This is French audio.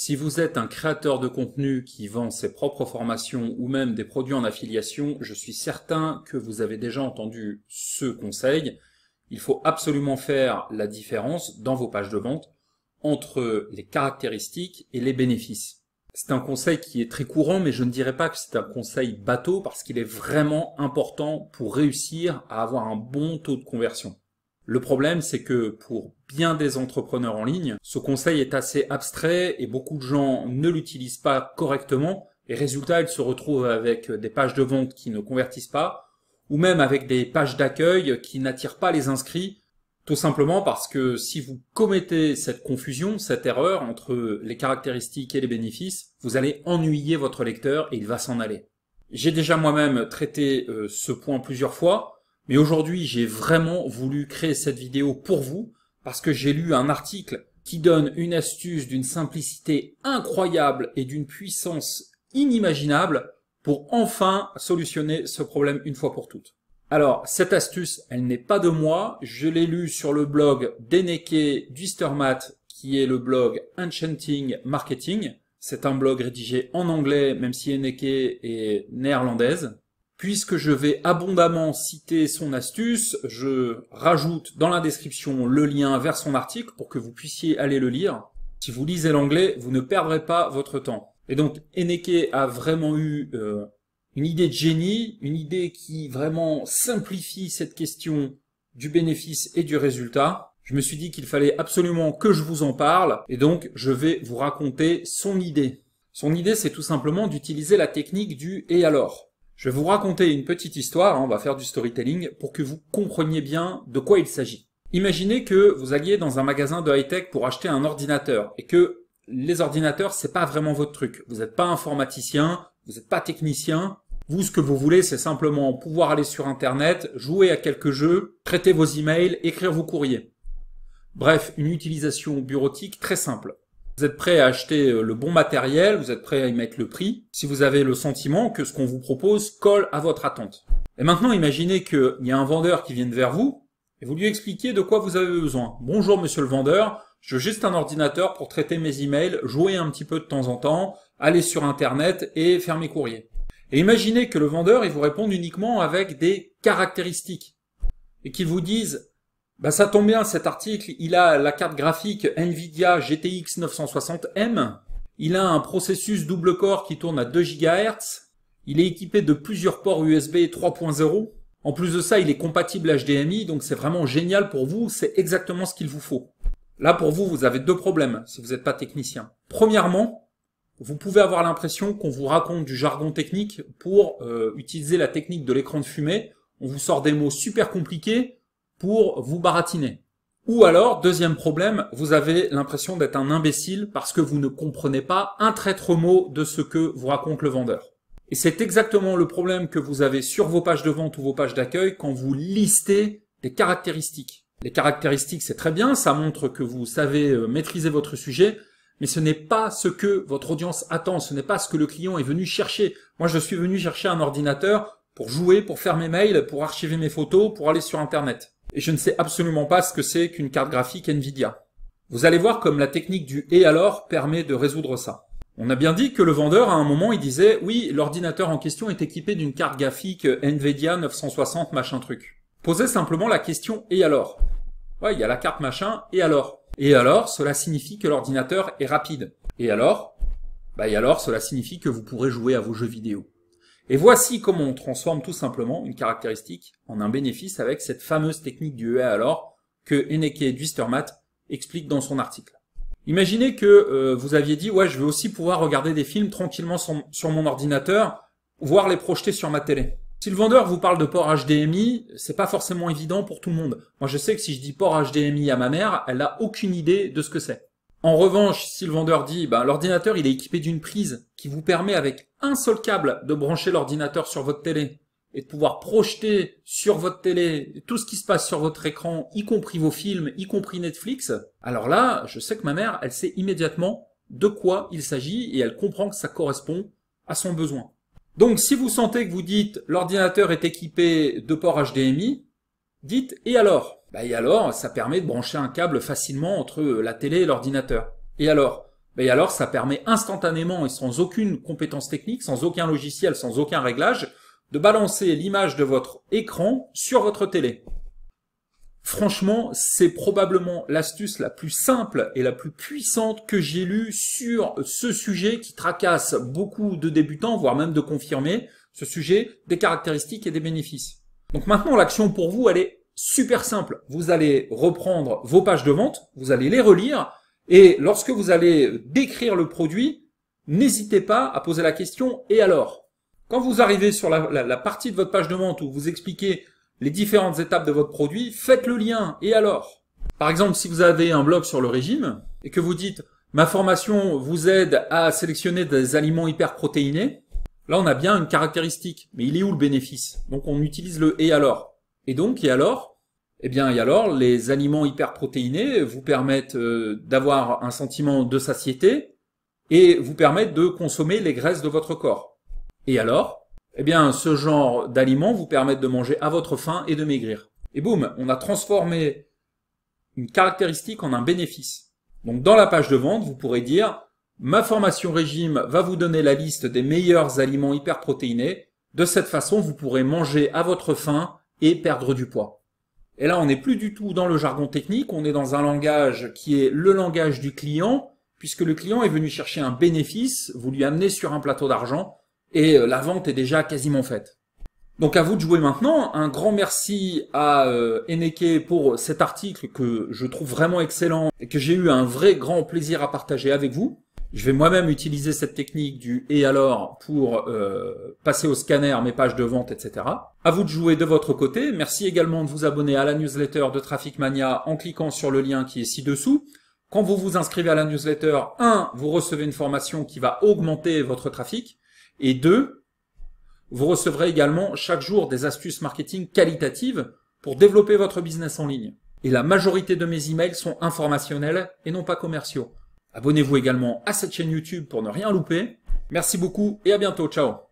Si vous êtes un créateur de contenu qui vend ses propres formations ou même des produits en affiliation, je suis certain que vous avez déjà entendu ce conseil. Il faut absolument faire la différence dans vos pages de vente entre les caractéristiques et les bénéfices. C'est un conseil qui est très courant, mais je ne dirais pas que c'est un conseil bateau parce qu'il est vraiment important pour réussir à avoir un bon taux de conversion. Le problème, c'est que pour bien des entrepreneurs en ligne, ce conseil est assez abstrait et beaucoup de gens ne l'utilisent pas correctement et résultat, ils se retrouvent avec des pages de vente qui ne convertissent pas ou même avec des pages d'accueil qui n'attirent pas les inscrits tout simplement parce que si vous commettez cette confusion, cette erreur entre les caractéristiques et les bénéfices, vous allez ennuyer votre lecteur et il va s'en aller. J'ai déjà moi-même traité euh, ce point plusieurs fois. Mais aujourd'hui, j'ai vraiment voulu créer cette vidéo pour vous parce que j'ai lu un article qui donne une astuce d'une simplicité incroyable et d'une puissance inimaginable pour enfin solutionner ce problème une fois pour toutes. Alors, cette astuce, elle n'est pas de moi. Je l'ai lu sur le blog d'Eneke Duistermat, qui est le blog Enchanting Marketing. C'est un blog rédigé en anglais, même si Eneke est néerlandaise. Puisque je vais abondamment citer son astuce, je rajoute dans la description le lien vers son article pour que vous puissiez aller le lire. Si vous lisez l'anglais, vous ne perdrez pas votre temps. Et donc Eneke a vraiment eu euh, une idée de génie, une idée qui vraiment simplifie cette question du bénéfice et du résultat. Je me suis dit qu'il fallait absolument que je vous en parle, et donc je vais vous raconter son idée. Son idée, c'est tout simplement d'utiliser la technique du « et alors ». Je vais vous raconter une petite histoire, hein, on va faire du storytelling, pour que vous compreniez bien de quoi il s'agit. Imaginez que vous alliez dans un magasin de high-tech pour acheter un ordinateur et que les ordinateurs, c'est pas vraiment votre truc. Vous n'êtes pas informaticien, vous n'êtes pas technicien. Vous, ce que vous voulez, c'est simplement pouvoir aller sur Internet, jouer à quelques jeux, traiter vos emails, écrire vos courriers. Bref, une utilisation bureautique très simple. Vous êtes prêt à acheter euh, le bon matériel, vous êtes prêt à y mettre le prix, si vous avez le sentiment que ce qu'on vous propose colle à votre attente. Et maintenant, imaginez qu'il y a un vendeur qui vienne vers vous et vous lui expliquez de quoi vous avez besoin. Bonjour monsieur le vendeur, je veux juste un ordinateur pour traiter mes emails, jouer un petit peu de temps en temps, aller sur internet et faire mes courriers. Et imaginez que le vendeur, il vous réponde uniquement avec des caractéristiques et qu'il vous dise bah ça tombe bien cet article, il a la carte graphique Nvidia GTX 960M, il a un processus double corps qui tourne à 2 GHz, il est équipé de plusieurs ports USB 3.0, en plus de ça il est compatible HDMI, donc c'est vraiment génial pour vous, c'est exactement ce qu'il vous faut. Là pour vous, vous avez deux problèmes si vous n'êtes pas technicien. Premièrement, vous pouvez avoir l'impression qu'on vous raconte du jargon technique pour euh, utiliser la technique de l'écran de fumée, on vous sort des mots super compliqués, pour vous baratiner. Ou alors, deuxième problème, vous avez l'impression d'être un imbécile parce que vous ne comprenez pas un traître mot de ce que vous raconte le vendeur. Et c'est exactement le problème que vous avez sur vos pages de vente ou vos pages d'accueil quand vous listez des caractéristiques. Les caractéristiques, c'est très bien, ça montre que vous savez euh, maîtriser votre sujet, mais ce n'est pas ce que votre audience attend, ce n'est pas ce que le client est venu chercher. Moi, je suis venu chercher un ordinateur pour jouer, pour faire mes mails, pour archiver mes photos, pour aller sur Internet et je ne sais absolument pas ce que c'est qu'une carte graphique Nvidia. Vous allez voir comme la technique du et alors permet de résoudre ça. On a bien dit que le vendeur, à un moment, il disait, oui, l'ordinateur en question est équipé d'une carte graphique Nvidia 960 machin truc. Posez simplement la question et alors? Ouais, il y a la carte machin, et alors? Et alors, cela signifie que l'ordinateur est rapide. Et alors? Bah, et alors, cela signifie que vous pourrez jouer à vos jeux vidéo. Et voici comment on transforme tout simplement une caractéristique en un bénéfice avec cette fameuse technique du EA alors que Eneke et explique dans son article. Imaginez que euh, vous aviez dit « Ouais, je veux aussi pouvoir regarder des films tranquillement sur, mon ordinateur, voire les projeter sur ma télé. » Si le vendeur vous parle de port HDMI, c'est pas forcément évident pour tout le monde. Moi, je sais que si je dis port HDMI à ma mère, elle n'a aucune idée de ce que c'est. En revanche, si le vendeur dit ben, l'ordinateur il est équipé d'une prise qui vous permet avec un seul câble de brancher l'ordinateur sur votre télé et de pouvoir projeter sur votre télé tout ce qui se passe sur votre écran, y compris vos films, y compris Netflix, alors là, je sais que ma mère, elle sait immédiatement de quoi il s'agit et elle comprend que ça correspond à son besoin. Donc si vous sentez que vous dites l'ordinateur est équipé de port HDMI, dites et alors bah, Et alors, ça permet de brancher un câble facilement entre la télé et l'ordinateur. Et alors et alors, ça permet instantanément et sans aucune compétence technique, sans aucun logiciel, sans aucun réglage, de balancer l'image de votre écran sur votre télé. Franchement, c'est probablement l'astuce la plus simple et la plus puissante que j'ai lue sur ce sujet qui tracasse beaucoup de débutants, voire même de confirmer ce sujet des caractéristiques et des bénéfices. Donc maintenant, l'action pour vous, elle est super simple. Vous allez reprendre vos pages de vente, vous allez les relire, et lorsque vous allez décrire le produit, n'hésitez pas à poser la question « et alors ?» Quand vous arrivez sur la, partie de votre page de vente où vous expliquez les différentes étapes de votre produit, faites le lien « et alors ?» Par exemple, si vous avez un blog sur le régime et que vous dites « ma formation vous aide à sélectionner des aliments hyperprotéinés », là on a bien une caractéristique, mais il est où le bénéfice Donc on utilise le « et alors ?» Et donc « et alors ?» Eh bien, et alors, les aliments hyperprotéinés vous permettent euh, d'avoir un sentiment de satiété et vous permettent de consommer les graisses de votre corps. Et alors Eh bien, ce genre d'aliments vous permettent de manger à votre faim et de maigrir. Et boum, on a transformé une caractéristique en un bénéfice. Donc, dans la page de vente, vous pourrez dire ma formation régime va vous donner la liste des meilleurs aliments hyperprotéinés. De cette façon, vous pourrez manger à votre faim et perdre du poids. Et là, on n'est plus du tout dans le jargon technique, on est dans un langage qui est le langage du client, puisque le client est venu chercher un bénéfice, vous lui amenez sur un plateau d'argent, et euh, la vente est déjà quasiment faite. Donc à vous de jouer maintenant. Un grand merci à euh, Eneke pour cet article que je trouve vraiment excellent et que j'ai eu un vrai grand plaisir à partager avec vous. Je vais moi-même utiliser cette technique du et alors pour euh, passer au scanner mes pages de vente, etc. À vous de jouer de votre côté. Merci également de vous abonner à la newsletter de Traffic Mania en cliquant sur le lien qui est ci-dessous. Quand vous vous inscrivez à la newsletter, 1. Vous recevez une formation qui va augmenter votre trafic. Et 2. Vous recevrez également chaque jour des astuces marketing qualitatives pour développer votre business en ligne. Et la majorité de mes emails sont informationnels et non pas commerciaux. Abonnez-vous également à cette chaîne YouTube pour ne rien louper. Merci beaucoup et à bientôt. Ciao